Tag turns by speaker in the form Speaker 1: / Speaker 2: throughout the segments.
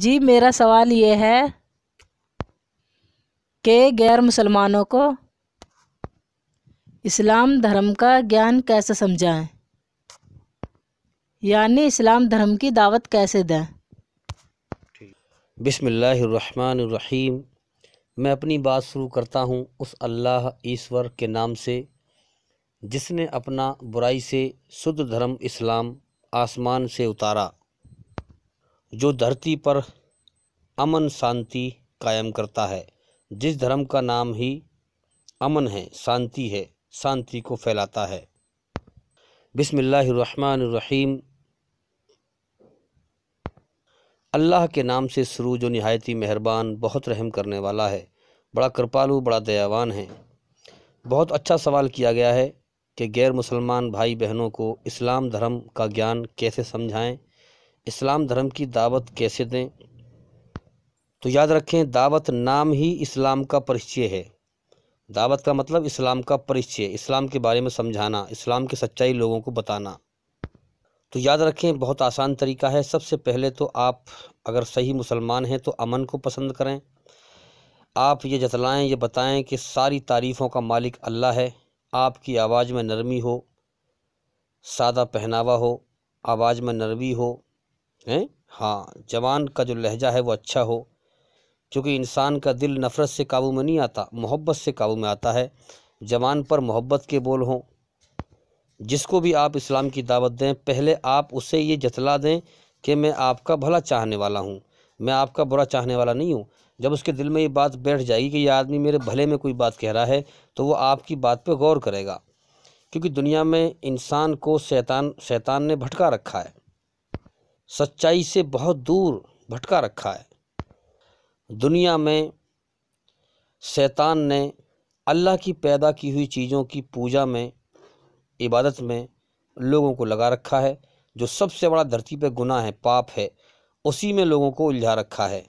Speaker 1: जी मेरा सवाल ये है कि गैर मुसलमानों को इस्लाम धर्म का ज्ञान कैसे समझाएं यानी इस्लाम धर्म की दावत कैसे दें बिसमीम मैं अपनी बात शुरू करता हूँ उस अल्लाह ईश्वर के नाम से जिसने अपना बुराई से शुद्ध धर्म इस्लाम आसमान से उतारा जो धरती पर अमन शांति कायम करता है जिस धर्म का नाम ही अमन है शांति है शांति को फैलाता है बिसमीम अल्लाह के नाम से शुरू जो नहायती मेहरबान बहुत रहम करने वाला है बड़ा कृपालु बड़ा दयावान है बहुत अच्छा सवाल किया गया है कि गैर मुसलमान भाई बहनों को इस्लाम धर्म का ज्ञान कैसे समझाएं इस्लाम धर्म की दावत कैसे दें तो याद रखें दावत नाम ही इस्लाम का परिचय है दावत का मतलब इस्लाम का परिचय इस्लाम के बारे में समझाना इस्लाम की सच्चाई लोगों को बताना तो याद रखें बहुत आसान तरीका है सबसे पहले तो आप अगर सही मुसलमान हैं तो अमन को पसंद करें आप ये जतलाएं ये बताएं कि सारी तारीफ़ों का मालिक अल्लाह है आपकी आवाज़ में नरमी हो सादा पहनावा हो आवाज़ में नरमी हो हैं हाँ जवान का जो लहजा है वो अच्छा हो क्योंकि इंसान का दिल नफ़रत से काबू में नहीं आता मोहब्बत से काबू में आता है जवान पर मोहब्बत के बोल हों जिसको भी आप इस्लाम की दावत दें पहले आप उसे ये जतला दें कि मैं आपका भला चाहने वाला हूँ मैं आपका बुरा चाहने वाला नहीं हूँ जब उसके दिल में ये बात बैठ जाएगी कि यह आदमी मेरे भले में कोई बात कह रहा है तो वो आपकी बात पर गौर करेगा क्योंकि दुनिया में इंसान को शैतान शैतान ने भटका रखा है सच्चाई से बहुत दूर भटका रखा है दुनिया में शैतान ने अल्लाह की पैदा की हुई चीज़ों की पूजा में इबादत में लोगों को लगा रखा है जो सबसे बड़ा धरती पर गुनाह है पाप है उसी में लोगों को उलझा रखा है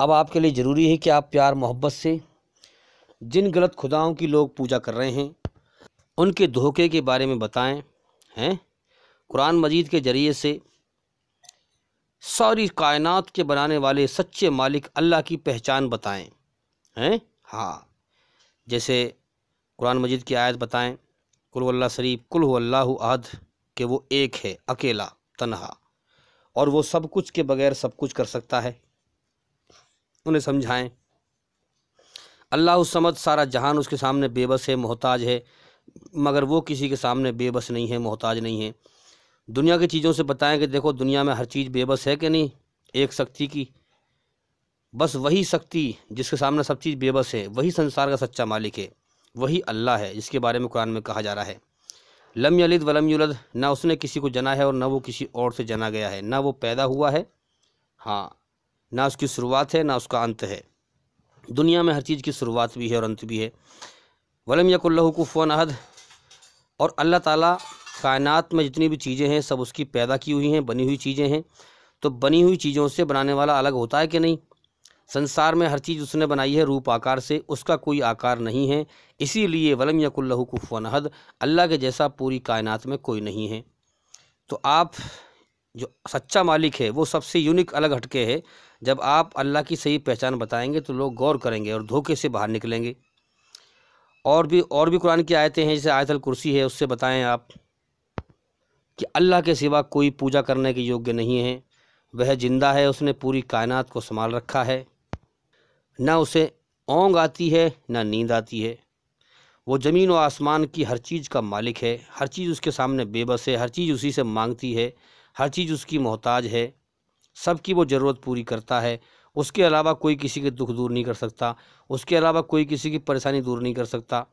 Speaker 1: अब आपके लिए ज़रूरी है कि आप प्यार मोहब्बत से जिन गलत खुदाओं की लोग पूजा कर रहे हैं उनके धोखे के बारे में बताएं हैं कुरान मजीद के ज़रिए से सारी कायनात के बनाने वाले सच्चे मालिक अल्लाह की पहचान बताएं हैं हाँ जैसे कुरान मजीद की आयत बताएं अल्लाह शरीफ कुल अल्लाह अहद के वो एक है अकेला तन्हा और वो सब कुछ के बगैर सब कुछ कर सकता है उन्हें समझाएं अल्लाह समद सारा जहान उसके सामने बेबस है मोहताज है मगर वो किसी के सामने बेबस नहीं है मोहताज नहीं है दुनिया की चीज़ों से बताएं कि देखो दुनिया में हर चीज़ बेबस है कि नहीं एक शक्ति की बस वही शक्ति जिसके सामने सब चीज़ बेबस है वही संसार का सच्चा मालिक है वही अल्लाह है जिसके बारे में कुरान में कहा जा रहा है लम यलिद वलम युलद ना उसने किसी को जना है और ना वो किसी और से जना गया है ना वो पैदा हुआ है हाँ ना उसकी शुरुआत है ना उसका अंत है दुनिया में हर चीज़ की शुरुआत भी है और अंत भी है वलम यकुल्लहकुफ़न अहद और अल्लाह ताला कायनात में जितनी भी चीज़ें हैं सब उसकी पैदा की हुई हैं बनी हुई चीज़ें हैं तो बनी हुई चीज़ों से बनाने वाला अलग होता है कि नहीं संसार में हर चीज़ उसने बनाई है रूप आकार से उसका कोई आकार नहीं है इसीलिए वलम यकुल्लहु कुफवन हद अल्लाह के जैसा पूरी कायनात में कोई नहीं है तो आप जो सच्चा मालिक है वो सबसे यूनिक अलग हटके है जब आप अल्लाह की सही पहचान बताएंगे तो लोग गौर करेंगे और धोखे से बाहर निकलेंगे और भी और भी कुरान की आयतें हैं जैसे आयतल कुर्सी है उससे बताएं आप कि अल्लाह के सिवा कोई पूजा करने के योग्य नहीं है वह जिंदा है उसने पूरी कायनात को संभाल रखा है न उसे ओंग आती है न नींद आती है वो ज़मीन व आसमान की हर चीज़ का मालिक है हर चीज़ उसके सामने बेबस है हर चीज़ उसी से मांगती है हर चीज़ उसकी मोहताज है सबकी वो ज़रूरत पूरी करता है उसके अलावा कोई किसी के दुख दूर नहीं कर सकता उसके अलावा कोई किसी की परेशानी दूर नहीं कर सकता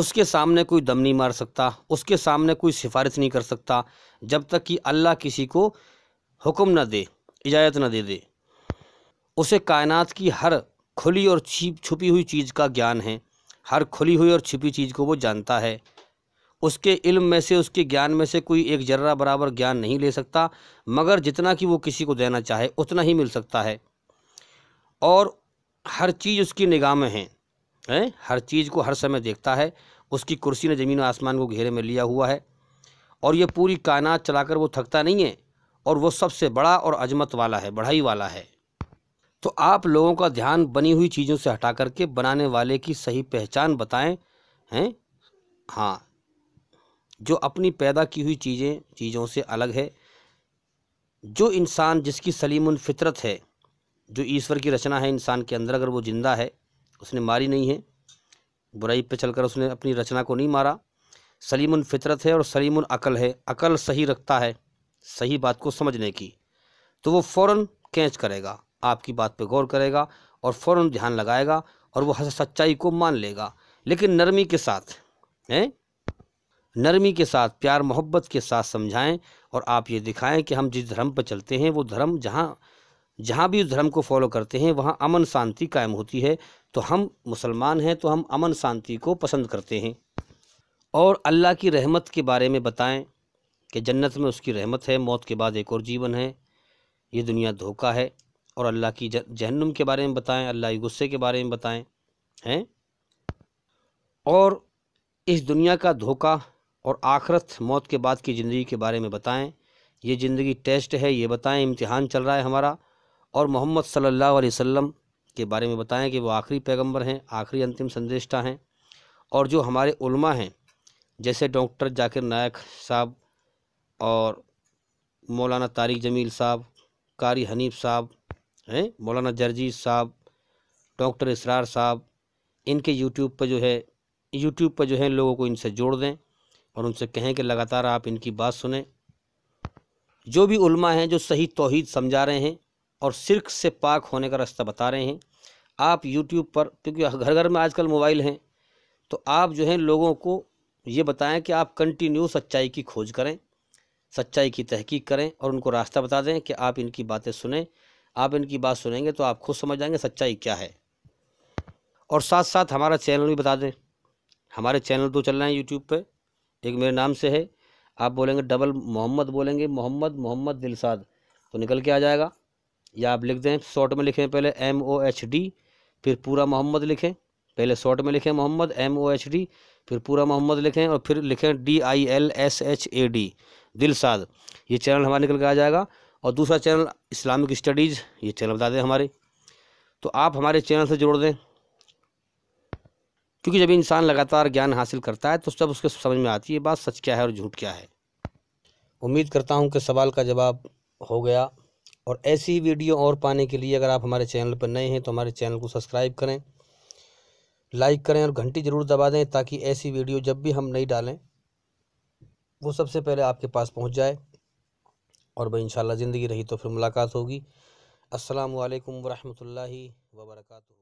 Speaker 1: उसके सामने कोई दम नहीं मार सकता उसके सामने कोई सिफारिश नहीं कर सकता जब तक कि अल्लाह किसी को हुक्म न दे इजाज़त न दे दे उसे कायनात की हर खुली और छिप छुपी हुई चीज़ का ज्ञान है हर खुली हुई और छिपी चीज़ को वो जानता है उसके इल्म में से उसके ज्ञान में से कोई एक जर्रा बराबर ज्ञान नहीं ले सकता मगर जितना कि वो किसी को देना चाहे उतना ही मिल सकता है और हर चीज़ उसकी निगाह में है हैं हर चीज़ को हर समय देखता है उसकी कुर्सी ने ज़मीन आसमान को घेरे में लिया हुआ है और ये पूरी कायनात चलाकर वो थकता नहीं है और वो सबसे बड़ा और अजमत वाला है बढ़ाई वाला है तो आप लोगों का ध्यान बनी हुई चीज़ों से हटा करके बनाने वाले की सही पहचान बताएं हैं हाँ जो अपनी पैदा की हुई चीज़ें चीज़ों से अलग है जो इंसान जिसकी सलीम फितरत है जो ईश्वर की रचना है इंसान के अंदर अगर वो ज़िंदा है उसने मारी नहीं है बुराई पे चलकर उसने अपनी रचना को नहीं मारा सलीम फितरत है और सलीम अकल है अकल सही रखता है सही बात को समझने की तो वो फ़ौर कैच करेगा आपकी बात पे गौर करेगा और फ़ौर ध्यान लगाएगा और वह सच्चाई को मान लेगा लेकिन नरमी के साथ हैं नरमी के साथ प्यार मोहब्बत के साथ समझाएं और आप ये दिखाएं कि हम जिस धर्म पर चलते हैं वो धर्म जहाँ जहाँ भी उस धर्म को फॉलो करते हैं वहाँ अमन शांति कायम होती है तो हम मुसलमान हैं तो हम अमन शांति को पसंद करते हैं और अल्लाह की रहमत के बारे में बताएं कि जन्नत में उसकी रहमत है मौत के बाद एक और जीवन है ये दुनिया धोखा है और अल्लाह की जहन्नुम के बारे में बताएं अल्लाह के गुस्से के बारे में बताएं हैं और इस दुनिया का धोखा और आखरत मौत के बाद की ज़िंदगी के बारे में बताएं ये ज़िंदगी टेस्ट है ये बताएं इम्तिहान चल रहा है हमारा और मोहम्मद सल्लल्लाहु अलैहि वसल्लम के बारे में बताएं कि वो आखिरी पैगंबर हैं आखिरी अंतिम संदेशा हैं और जो हमारे उलमा हैं जैसे डॉक्टर जाकिर नायक साहब और मौलाना तारिक जमील साहब कारी हनीफ साहब हैं मौलाना जर्जीज साहब डॉक्टर इसरार साहब इनके यूट्यूब पर जो है यूट्यूब पर जो है लोगों को इनसे जोड़ दें और उनसे कहें कि लगातार आप इनकी बात सुने जो भी उलमा हैं जो सही तोहद समझा रहे हैं और सिर्क से पाक होने का रास्ता बता रहे हैं आप यूट्यूब पर क्योंकि घर घर में आजकल मोबाइल हैं तो आप जो हैं लोगों को ये बताएं कि आप कंटिन्यू सच्चाई की खोज करें सच्चाई की तहकीक करें और उनको रास्ता बता दें कि आप इनकी बातें सुने आप इनकी बात सुनेंगे तो आप खुद समझ जाएंगे सच्चाई क्या है और साथ साथ हमारा चैनल भी बता दें हमारे चैनल तो चल रहे हैं यूट्यूब पर एक मेरे नाम से है आप बोलेंगे डबल मोहम्मद बोलेंगे मोहम्मद मोहम्मद दिलसाद तो निकल के आ जाएगा या आप लिख दें शॉर्ट में लिखें पहले एम ओ एच डी फिर पूरा मोहम्मद लिखें पहले शॉर्ट में लिखें Mohammad M O H D फिर पूरा मोहम्मद लिखें और फिर लिखें D I L S H A D Dilshad ये चैनल हमारा निकल के आ जाएगा और दूसरा चैनल इस्लामिक स्टडीज़ ये चैनल बता दें हमारे तो आप हमारे चैनल से जोड़ दें क्योंकि जब इंसान लगातार ज्ञान हासिल करता है तो सब उसके समझ में आती है बात सच क्या है और झूठ क्या है उम्मीद करता हूँ कि सवाल का जवाब हो गया और ऐसी ही वीडियो और पाने के लिए अगर आप हमारे चैनल पर नए हैं तो हमारे चैनल को सब्सक्राइब करें लाइक करें और घंटी ज़रूर दबा दें ताकि ऐसी वीडियो जब भी हम नहीं डालें वो सबसे पहले आपके पास पहुंच जाए और भाई इंशाल्लाह ज़िंदगी रही तो फिर मुलाकात होगी असलकम वालेकुम वरहमतुल्लाहि वबरकू